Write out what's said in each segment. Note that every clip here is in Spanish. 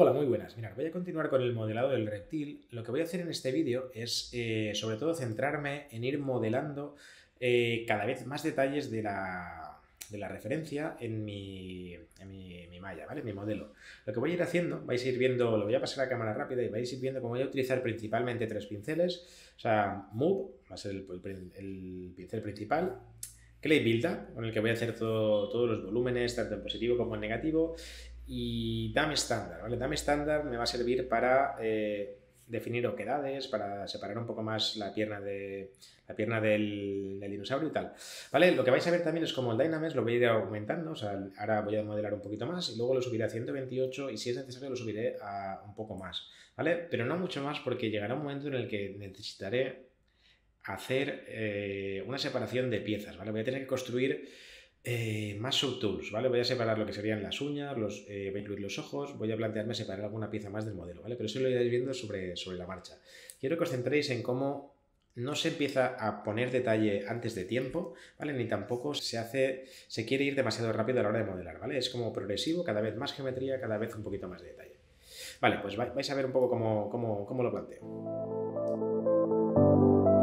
Hola, muy buenas. Mira, voy a continuar con el modelado del reptil. Lo que voy a hacer en este vídeo es eh, sobre todo centrarme en ir modelando eh, cada vez más detalles de la, referencia en mi, malla, ¿vale? Mi modelo. Lo que voy a ir haciendo, vais a ir viendo, lo voy a pasar a cámara rápida y vais a ir viendo cómo voy a utilizar principalmente tres pinceles. O sea, Move va a ser el, pincel principal, Clay Builder, con el que voy a hacer todos los volúmenes, tanto en positivo como en negativo, y DAM estándar, ¿vale? DAM estándar me va a servir para eh, definir oquedades, para separar un poco más la pierna, de, la pierna del, dinosaurio y tal. ¿Vale? Lo que vais a ver también es como el dynamics lo voy a ir aumentando, o sea, ahora voy a modelar un poquito más y luego lo subiré a 128 y si es necesario lo subiré a un poco más, ¿vale? Pero no mucho más porque llegará un momento en el que necesitaré hacer eh, una separación de piezas, ¿vale? Voy a tener que construir eh, más subtools, ¿vale? Voy a separar lo que serían las uñas, los, eh, incluir los ojos, voy a plantearme separar alguna pieza más del modelo, ¿vale? Pero eso lo iréis viendo sobre, sobre la marcha. Quiero que os centréis en cómo no se empieza a poner detalle antes de tiempo, ¿vale? Ni tampoco se hace, se quiere ir demasiado rápido a la hora de modelar, ¿vale? Es como progresivo, cada vez más geometría, cada vez un poquito más de detalle. Vale, pues vais a ver un poco cómo, cómo, cómo lo planteo.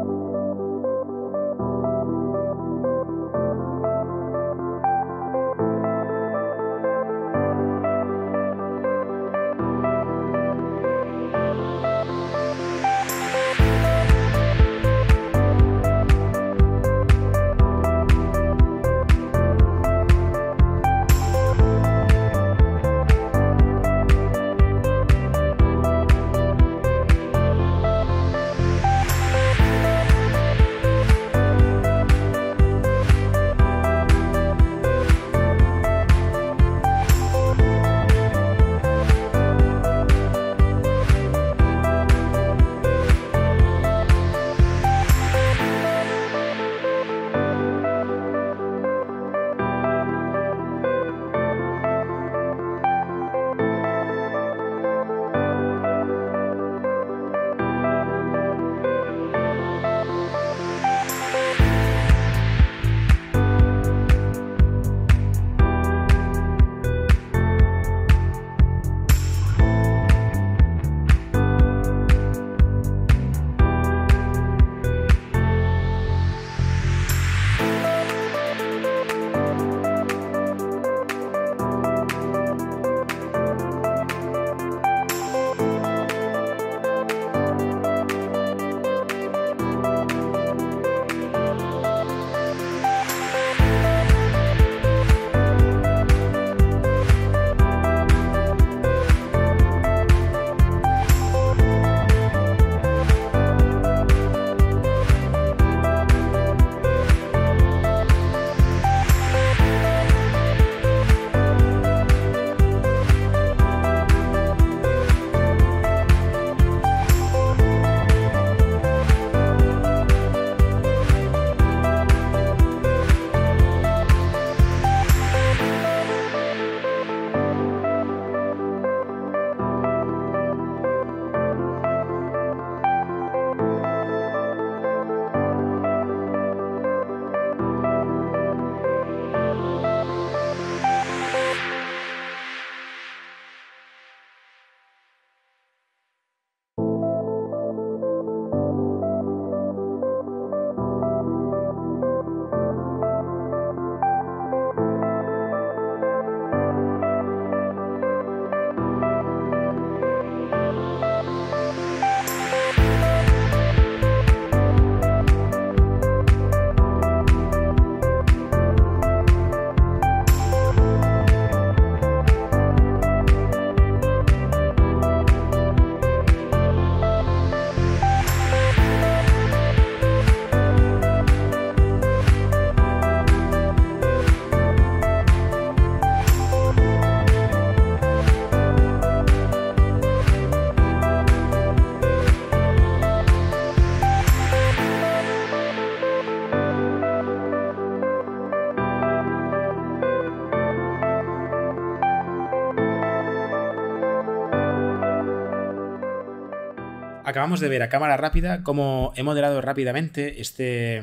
acabamos de ver a cámara rápida cómo he modelado rápidamente este,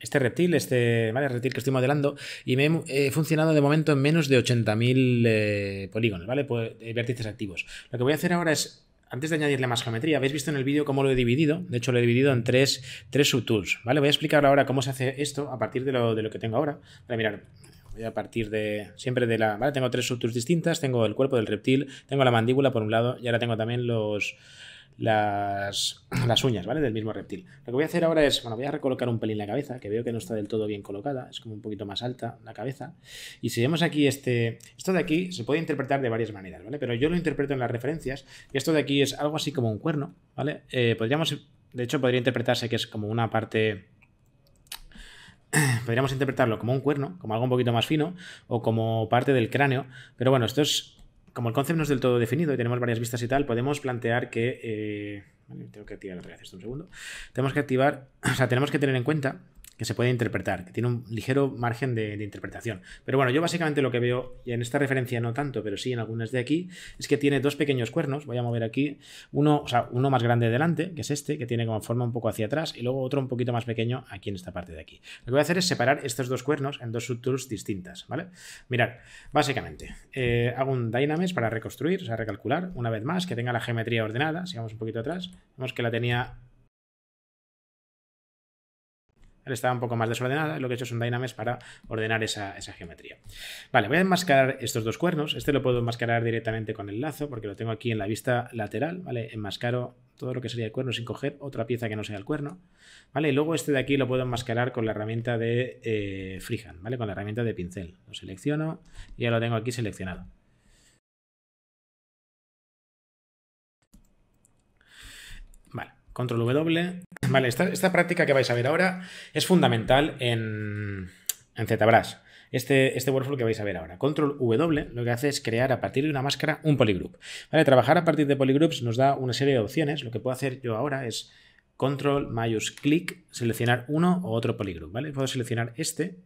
este reptil, este reptil que estoy modelando, y me he, eh, funcionado de momento en menos de 80.000 eh, polígonos, ¿vale? Pues, eh, vértices activos. Lo que voy a hacer ahora es, antes de añadirle más geometría, habéis visto en el vídeo cómo lo he dividido, de hecho lo he dividido en tres, tres subtools, ¿vale? Voy a explicar ahora cómo se hace esto a partir de lo, que tengo ahora. para mirar, voy a partir de siempre de la, ¿vale? Tengo tres subtools distintas, tengo el cuerpo del reptil, tengo la mandíbula por un lado y ahora tengo también los las, las, uñas, ¿vale? Del mismo reptil. Lo que voy a hacer ahora es, bueno, voy a recolocar un pelín la cabeza, que veo que no está del todo bien colocada, es como un poquito más alta la cabeza. Y si vemos aquí este, esto de aquí se puede interpretar de varias maneras, ¿vale? Pero yo lo interpreto en las referencias, y esto de aquí es algo así como un cuerno, ¿vale? Eh, podríamos, de hecho, podría interpretarse que es como una parte podríamos interpretarlo como un cuerno, como algo un poquito más fino, o como parte del cráneo. Pero bueno, esto es como el concepto no es del todo definido y tenemos varias vistas y tal, podemos plantear que. Eh, tengo que activar otra un segundo. Tenemos que activar, o sea, tenemos que tener en cuenta que se puede interpretar, que tiene un ligero margen de, interpretación. Pero bueno, yo básicamente lo que veo, y en esta referencia no tanto, pero sí en algunas de aquí, es que tiene dos pequeños cuernos, voy a mover aquí, uno, o sea, uno más grande delante, que es este, que tiene como forma un poco hacia atrás, y luego otro un poquito más pequeño aquí en esta parte de aquí. Lo que voy a hacer es separar estos dos cuernos en dos subtools distintas, ¿vale? Mirad, básicamente, eh, hago un dynamics para reconstruir, o sea, recalcular, una vez más, que tenga la geometría ordenada, sigamos un poquito atrás, vemos que la tenía estaba un poco más desordenada, lo que he hecho es un dynamics para ordenar esa, geometría. Vale, voy a enmascarar estos dos cuernos, este lo puedo enmascarar directamente con el lazo porque lo tengo aquí en la vista lateral, ¿vale? Enmascaro todo lo que sería el cuerno sin coger otra pieza que no sea el cuerno, ¿vale? Y luego este de aquí lo puedo enmascarar con la herramienta de eh, ¿vale? Con la herramienta de pincel, lo selecciono y ya lo tengo aquí seleccionado. Control W. Vale, esta, práctica que vais a ver ahora es fundamental en, en ZBrush. Este, este, workflow que vais a ver ahora. Control W lo que hace es crear a partir de una máscara un polygroup. ¿Vale? Trabajar a partir de polygroups nos da una serie de opciones. Lo que puedo hacer yo ahora es control, mayús, clic, seleccionar uno o otro polygroup. ¿vale? Puedo seleccionar este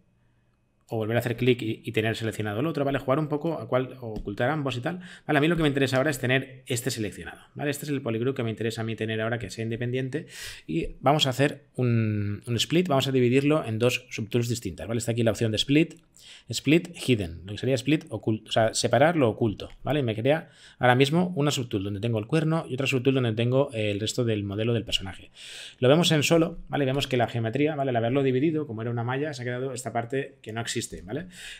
o volver a hacer clic y, tener seleccionado el otro, ¿vale? Jugar un poco a cuál ocultar ambos y tal. Vale, a mí lo que me interesa ahora es tener este seleccionado, ¿vale? Este es el polygroup que me interesa a mí tener ahora que sea independiente y vamos a hacer un, split, vamos a dividirlo en dos subtools distintas, ¿vale? Está aquí la opción de split, split hidden, lo que sería split oculto, o sea, separar lo oculto, ¿vale? Y me crea ahora mismo una subtool donde tengo el cuerno y otra subtool donde tengo el resto del modelo del personaje. Lo vemos en solo, ¿vale? Vemos que la geometría, ¿vale? Al haberlo dividido, como era una malla, se ha quedado esta parte que no existe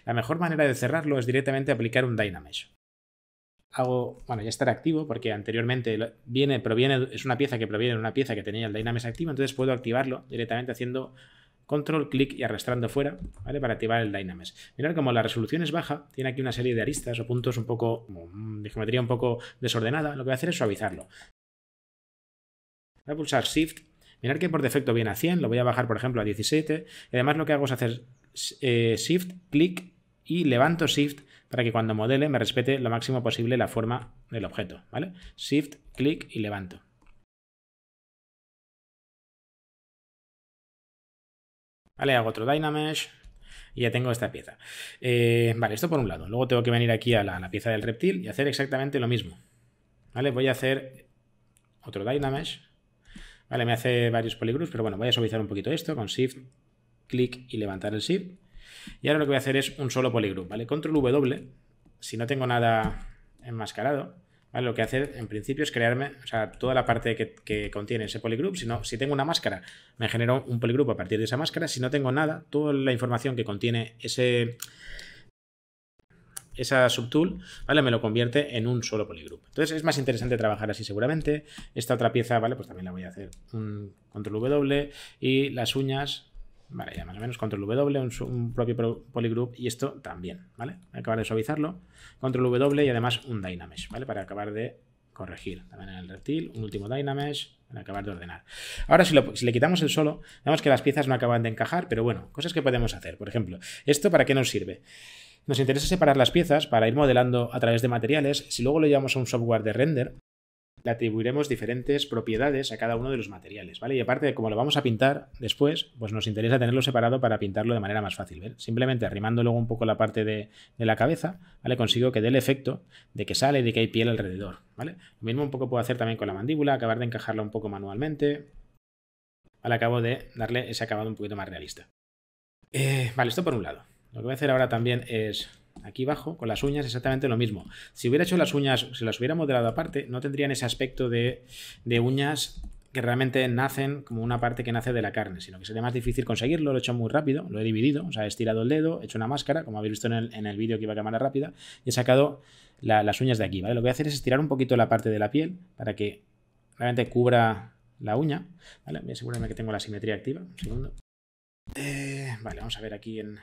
la mejor manera de cerrarlo es directamente aplicar un Dynamesh. Hago, bueno, ya estar activo porque anteriormente viene, proviene, es una pieza que proviene de una pieza que tenía el Dynamesh activo, entonces puedo activarlo directamente haciendo control, clic y arrastrando fuera, ¿vale? Para activar el Dynamesh. Mirad como la resolución es baja, tiene aquí una serie de aristas o puntos un poco, mm, de geometría un poco desordenada, lo que voy a hacer es suavizarlo. Voy a pulsar Shift, mirar que por defecto viene a 100, lo voy a bajar por ejemplo a 17, y además lo que hago es hacer eh, shift, clic y levanto shift para que cuando modele me respete lo máximo posible la forma del objeto. ¿vale? Shift, clic y levanto. Vale, hago otro Dynamesh y ya tengo esta pieza. Eh, vale, esto por un lado. Luego tengo que venir aquí a la, pieza del reptil y hacer exactamente lo mismo. Vale, voy a hacer otro Dynamesh. Vale, me hace varios polygroups, pero bueno, voy a suavizar un poquito esto con Shift, clic y levantar el shift. Y ahora lo que voy a hacer es un solo polygroup, ¿vale? Control W, si no tengo nada enmascarado, Lo que hace en principio es crearme, toda la parte que, contiene ese polygroup. Si, si tengo una máscara, me genero un polygroup a partir de esa máscara. Si no tengo nada, toda la información que contiene ese esa subtool, ¿vale? Me lo convierte en un solo polygroup. Entonces es más interesante trabajar así seguramente. Esta otra pieza, ¿vale? Pues también la voy a hacer un control W y las uñas Vale, ya más o menos. Control W, un, propio polygroup y esto también, ¿vale? Acabar de suavizarlo. Control W y además un Dynamesh, ¿vale? Para acabar de corregir. También en el reptil, un último Dynamesh para acabar de ordenar. Ahora, si, le quitamos el solo, vemos que las piezas no acaban de encajar, pero bueno, cosas que podemos hacer. Por ejemplo, ¿esto para qué nos sirve? Nos interesa separar las piezas para ir modelando a través de materiales. Si luego lo llevamos a un software de render, le atribuiremos diferentes propiedades a cada uno de los materiales, ¿vale? Y aparte, como lo vamos a pintar después, pues nos interesa tenerlo separado para pintarlo de manera más fácil, ¿ver? Simplemente arrimando luego un poco la parte de, la cabeza, ¿vale? Consigo que dé el efecto de que sale y de que hay piel alrededor, ¿vale? Lo mismo un poco puedo hacer también con la mandíbula, acabar de encajarla un poco manualmente, al ¿Vale? Acabo de darle ese acabado un poquito más realista. Eh, vale, esto por un lado. Lo que voy a hacer ahora también es aquí abajo, con las uñas exactamente lo mismo. Si hubiera hecho las uñas, si las hubiera modelado aparte, no tendrían ese aspecto de, uñas que realmente nacen como una parte que nace de la carne, sino que sería más difícil conseguirlo, lo he hecho muy rápido, lo he dividido, o sea, he estirado el dedo, he hecho una máscara, como habéis visto en el, vídeo que iba a cámara rápida, y he sacado las uñas de aquí, ¿vale? Lo que voy a hacer es estirar un poquito la parte de la piel para que realmente cubra la uña, ¿vale? Voy a asegurarme que tengo la simetría activa, un segundo. Eh, vale, vamos a ver aquí en,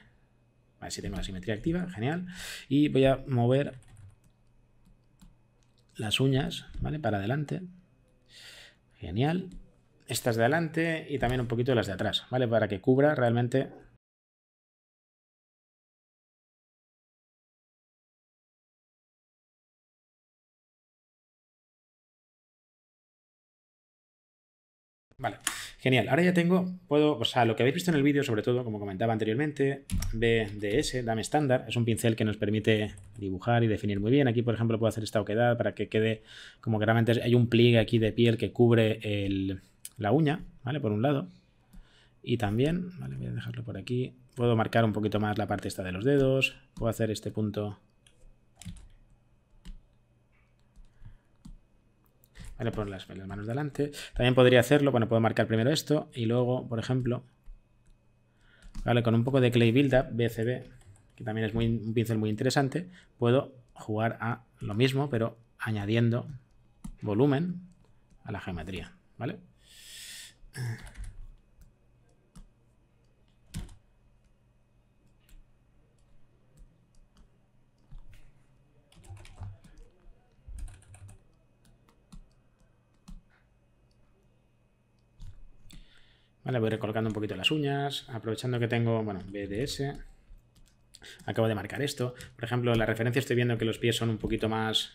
ver si tengo la simetría activa, genial. Y voy a mover las uñas, ¿vale? Para adelante. Genial. Estas de adelante y también un poquito las de atrás, ¿vale? Para que cubra realmente Vale, genial. Ahora ya tengo, puedo, o sea, lo que habéis visto en el vídeo, sobre todo, como comentaba anteriormente, BDS, dame estándar, es un pincel que nos permite dibujar y definir muy bien. Aquí, por ejemplo, puedo hacer esta oquedad para que quede como que realmente hay un pliegue aquí de piel que cubre la uña, ¿vale? Por un lado. Y también, vale, voy a dejarlo por aquí. Puedo marcar un poquito más la parte esta de los dedos. Puedo hacer este punto le poner pues las, manos delante. También podría hacerlo, bueno, puedo marcar primero esto y luego, por ejemplo, vale, con un poco de clay build up, BCB, que también es un pincel muy interesante, puedo jugar a lo mismo, pero añadiendo volumen a la geometría, ¿vale? voy recolocando un poquito las uñas, aprovechando que tengo, bueno, BDS. Acabo de marcar esto. Por ejemplo, la referencia estoy viendo que los pies son un poquito más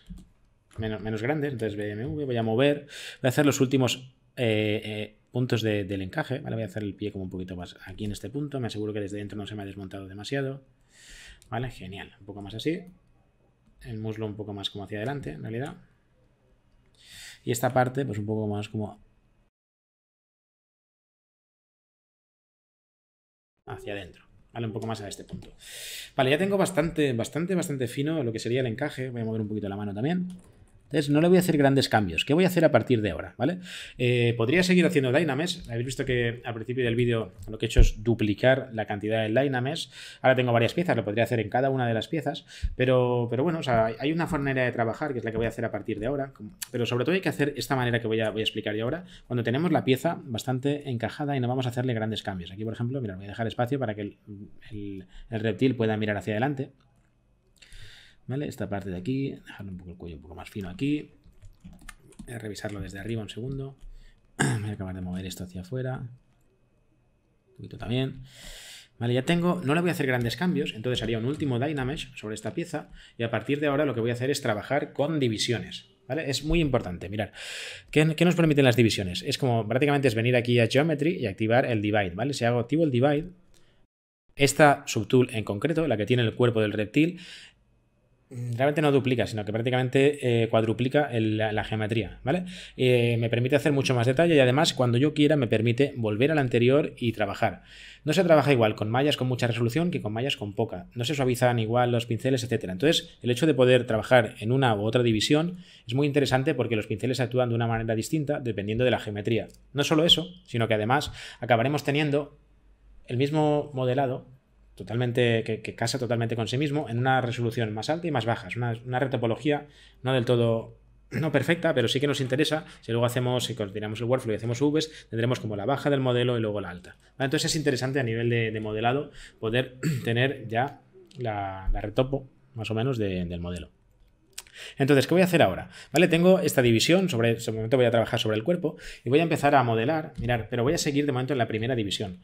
menos, grandes, entonces BMW voy a mover, voy a hacer los últimos eh, eh, puntos del encaje, ¿vale? Voy a hacer el pie como un poquito más aquí en este punto, me aseguro que desde dentro no se me ha desmontado demasiado, ¿vale? Genial, un poco más así, el muslo un poco más como hacia adelante, en realidad. Y esta parte, pues un poco más como hacia adentro. Vale, un poco más a este punto. Vale, ya tengo bastante, bastante, bastante fino lo que sería el encaje. Voy a mover un poquito la mano también. Entonces no le voy a hacer grandes cambios. ¿Qué voy a hacer a partir de ahora? ¿Vale? Eh, podría seguir haciendo Dynames. Habéis visto que al principio del vídeo lo que he hecho es duplicar la cantidad de Dynames. Ahora tengo varias piezas, lo podría hacer en cada una de las piezas. Pero, bueno, hay una forma de trabajar que es la que voy a hacer a partir de ahora. Pero sobre todo hay que hacer esta manera que voy a, explicar yo ahora. Cuando tenemos la pieza bastante encajada y no vamos a hacerle grandes cambios. Aquí, por ejemplo, mira, voy a dejar espacio para que el reptil pueda mirar hacia adelante. ¿Vale? Esta parte de aquí, dejarle un poco el cuello un poco más fino aquí. Voy eh, a revisarlo desde arriba un segundo. Voy a acabar de mover esto hacia afuera. Un poquito también. Vale, ya tengo, no le voy a hacer grandes cambios, entonces haría un último Dynamesh sobre esta pieza y a partir de ahora lo que voy a hacer es trabajar con divisiones. ¿Vale? Es muy importante, mirar. ¿qué, ¿Qué, nos permiten las divisiones? Es como prácticamente es venir aquí a Geometry y activar el Divide, ¿vale? Si hago activo el Divide, esta subtool en concreto, la que tiene el cuerpo del reptil, Mm, realmente no duplica, sino que prácticamente eh, cuadruplica la, geometría, ¿vale? Eh, me permite hacer mucho más detalle y además cuando yo quiera me permite volver al anterior y trabajar. No se trabaja igual con mallas con mucha resolución que con mallas con poca. No se suavizan igual los pinceles, etc. Entonces, el hecho de poder trabajar en una u otra división es muy interesante porque los pinceles actúan de una manera distinta dependiendo de la geometría. No solo eso, sino que además acabaremos teniendo el mismo modelado totalmente, que, casa totalmente con sí mismo en una resolución más alta y más baja. Es una, retopología no del todo no perfecta, pero sí que nos interesa. Si luego hacemos, si continuamos el workflow y hacemos Vs, tendremos como la baja del modelo y luego la alta. Entonces es interesante a nivel de, modelado poder tener ya la, retopo más o menos del modelo. Entonces, ¿qué voy a hacer ahora? ¿Vale? Tengo esta división, sobre este momento voy a trabajar sobre el cuerpo y voy a empezar a modelar, mirar, pero voy a seguir de momento en la primera división.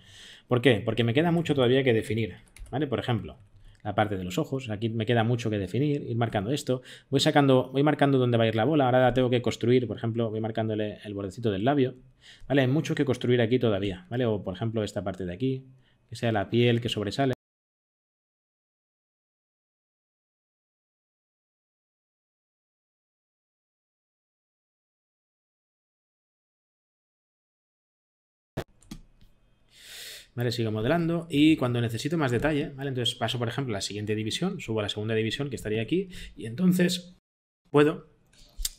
¿Por qué? Porque me queda mucho todavía que definir, ¿vale? Por ejemplo, la parte de los ojos, aquí me queda mucho que definir, ir marcando esto, voy sacando, voy marcando dónde va a ir la bola, ahora tengo que construir, por ejemplo, voy marcándole el bordecito del labio, ¿vale? Hay mucho que construir aquí todavía, ¿vale? O por ejemplo esta parte de aquí, que sea la piel que sobresale, ¿vale? Sigo modelando y cuando necesito más detalle, ¿vale? Entonces paso, por ejemplo, a la siguiente división, subo a la segunda división que estaría aquí y entonces puedo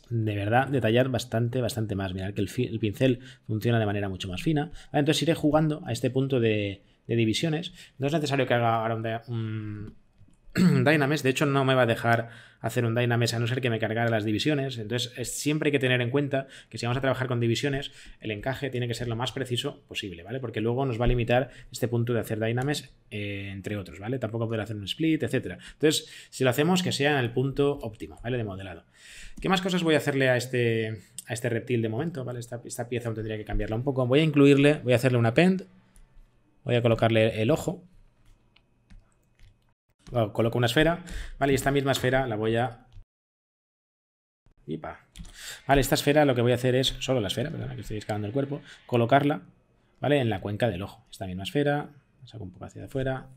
de verdad detallar bastante, bastante más. Mirad que el, pincel funciona de manera mucho más fina. Entonces iré jugando a este punto de, divisiones. No es necesario que haga ahora un Dynamesh, De hecho, no me va a dejar hacer un Dynames a no ser que me cargara las divisiones. Entonces, siempre hay que tener en cuenta que si vamos a trabajar con divisiones, el encaje tiene que ser lo más preciso posible, ¿vale? Porque luego nos va a limitar este punto de hacer Dynames, eh, entre otros, ¿vale? Tampoco poder hacer un split, etcétera. Entonces, si lo hacemos, que sea en el punto óptimo, ¿vale? De modelado. ¿Qué más cosas voy a hacerle a este, a este reptil de momento? ¿Vale? Esta, pieza tendría que cambiarla un poco. Voy a incluirle, voy a hacerle una append, voy a colocarle el ojo, coloco una esfera, ¿vale? Y esta misma esfera la voy a... Ipa. Vale, esta esfera lo que voy a hacer es, solo la esfera, perdón, que estoy escalando el cuerpo, colocarla, ¿vale? En la cuenca del ojo. Esta misma esfera, saco un poco hacia afuera,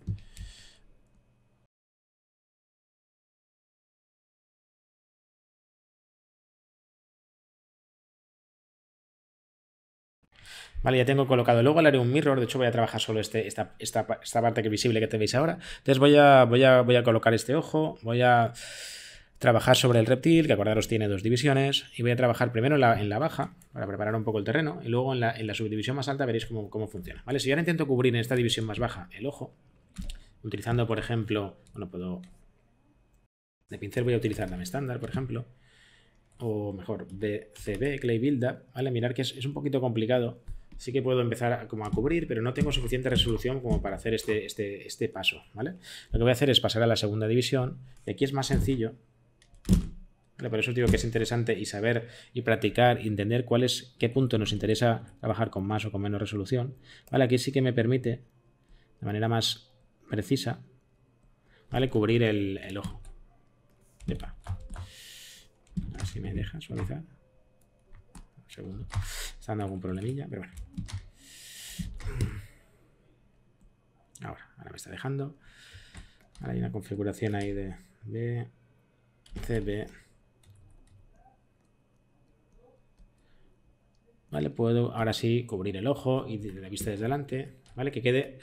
Vale, ya tengo colocado. Luego le haré un mirror. De hecho, voy a trabajar solo este, esta, parte que visible que tenéis ahora. Entonces voy a, voy, a, colocar este ojo. Voy a trabajar sobre el reptil, que acordaros tiene dos divisiones, y voy a trabajar primero en la, en la baja, para preparar un poco el terreno, y luego en la, subdivisión más alta veréis cómo, funciona. ¿vale? Si yo ahora intento cubrir en esta división más baja el ojo, utilizando, por ejemplo, bueno, puedo... De pincel voy a utilizar la estándar, por ejemplo, o mejor, BCB, CB, Clay Builder. ¿vale? Mirar que es, es un poquito complicado sí que puedo empezar a, como a cubrir, pero no tengo suficiente resolución como para hacer este, este, este paso, ¿vale? Lo que voy a hacer es pasar a la segunda división, y aquí es más sencillo, por eso digo que es interesante y saber y practicar, entender cuál es, qué punto nos interesa trabajar con más o con menos resolución, ¿vale? Aquí sí que me permite, de manera más precisa, ¿vale? Cubrir el, el ojo. Epa. si me deja suavizar. Un segundo algún problemilla, pero bueno. Ahora, ahora me está dejando. Ahora hay una configuración ahí de B, CB. ¿Vale? Puedo ahora sí cubrir el ojo y la vista desde delante, ¿vale? Que quede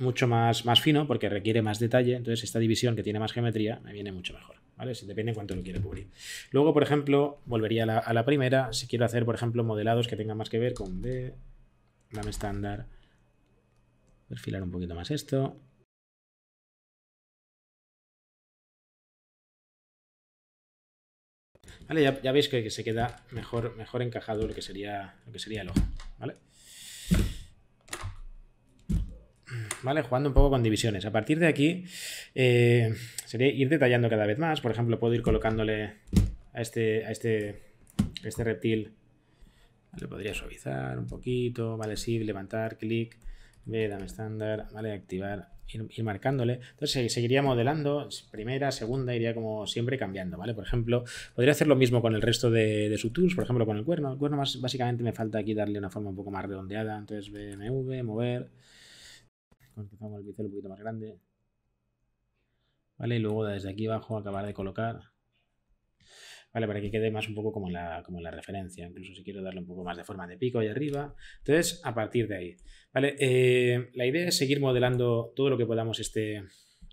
mucho más, más fino porque requiere más detalle. Entonces esta división que tiene más geometría me viene mucho mejor. ¿vale? depende de cuánto lo quiere cubrir. Luego, por ejemplo, volvería a la, primera. Si quiero hacer, por ejemplo, modelados que tengan más que ver con B, dame estándar, perfilar un poquito más esto. Vale, ya, veis que, se queda mejor, mejor encajado lo que sería, lo que sería el ojo, ¿vale? Jugando un poco con divisiones. A partir de aquí, eh, sería ir detallando cada vez más. Por ejemplo, puedo ir colocándole a este, a este, este reptil. Le podría suavizar un poquito, ¿vale? Sí, levantar, clic, B, dame estándar, ¿vale? Activar, ir, marcándole. Entonces seguiría modelando, primera, segunda, iría como siempre cambiando, ¿vale? Por ejemplo, podría hacer lo mismo con el resto de, de tools por ejemplo, con el cuerno. El cuerno más, básicamente me falta aquí darle una forma un poco más redondeada. Entonces, BMV, mover empezamos el pincel un poquito más grande. ¿Vale? Y luego desde aquí abajo acabar de colocar. ¿Vale? Para que quede más un poco como la, como la referencia. Incluso si quiero darle un poco más de forma de pico ahí arriba. Entonces, a partir de ahí. ¿Vale? Eh, la idea es seguir modelando todo lo que podamos este,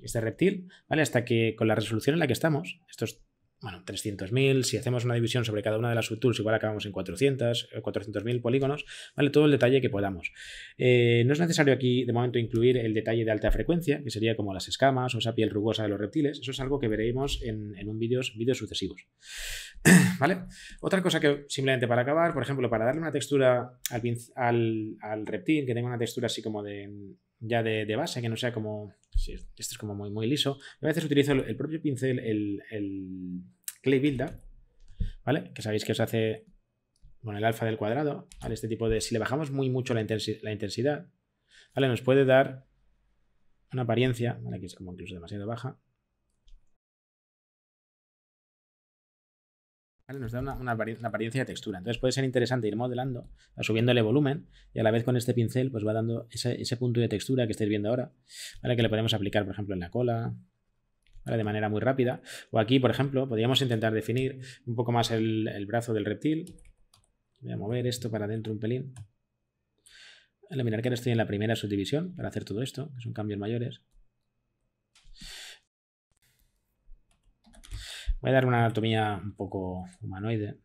este reptil, ¿vale? Hasta que con la resolución en la que estamos, estos bueno, 300.000, si hacemos una división sobre cada una de las subtools, igual acabamos en 400, 400.000 eh, polígonos, ¿vale? Todo el detalle que podamos. Eh, no es necesario aquí, de momento, incluir el detalle de alta frecuencia, que sería como las escamas o esa piel rugosa de los reptiles. Eso es algo que veremos en, un vídeos vídeos sucesivos, ¿vale? Otra cosa que, simplemente para acabar, por ejemplo, para darle una textura al, al, al reptil, que tenga una textura así como de ya de, base, que no sea como. esto es como muy, muy liso. a veces utilizo el, propio pincel, el, Clay Builder, ¿vale? Que sabéis que os hace. Bueno, el alfa del cuadrado, ¿vale? Este tipo de. Si le bajamos muy mucho la, la intensidad, ¿vale? Nos puede dar una apariencia, Aquí es como incluso demasiado baja. Nos da una, apariencia de textura. Entonces puede ser interesante ir modelando, subiéndole volumen y a la vez con este pincel pues va dando ese, punto de textura que estáis viendo ahora, ¿vale? Que le podemos aplicar, por ejemplo, en la cola, de manera muy rápida. O aquí, por ejemplo, podríamos intentar definir un poco más el, brazo del reptil. Voy a mover esto para adentro un pelín. Vale, mirar que ahora estoy en la primera subdivisión para hacer todo esto, que son cambios mayores. Voy a dar una anatomía un poco humanoide,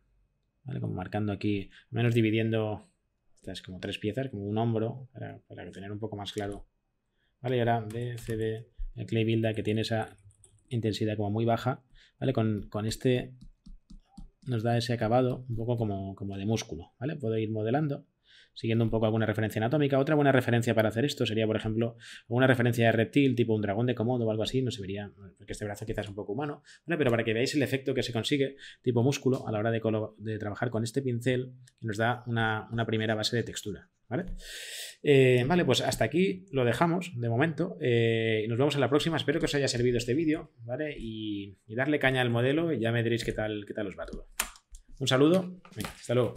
Como marcando aquí, menos dividiendo estas como tres piezas, como un hombro, para, tener un poco más claro. ¿Vale? Y ahora D, el clay Builder, que tiene esa intensidad como muy baja, Con, este nos da ese acabado un poco como, como de músculo, Puedo ir modelando siguiendo un poco alguna referencia anatómica. Otra buena referencia para hacer esto sería, por ejemplo, una referencia de reptil, tipo un dragón de comodo o algo así, no se vería, porque este brazo quizás es un poco humano, pero para que veáis el efecto que se consigue, tipo músculo, a la hora de, trabajar con este pincel, que nos da una, primera base de textura. ¿Vale? Eh, ¿Vale? pues hasta aquí lo dejamos de momento. Eh, nos vemos en la próxima. Espero que os haya servido este vídeo, ¿vale? Y, darle caña al modelo y ya me diréis qué tal, qué tal os va todo. Un saludo. hasta luego.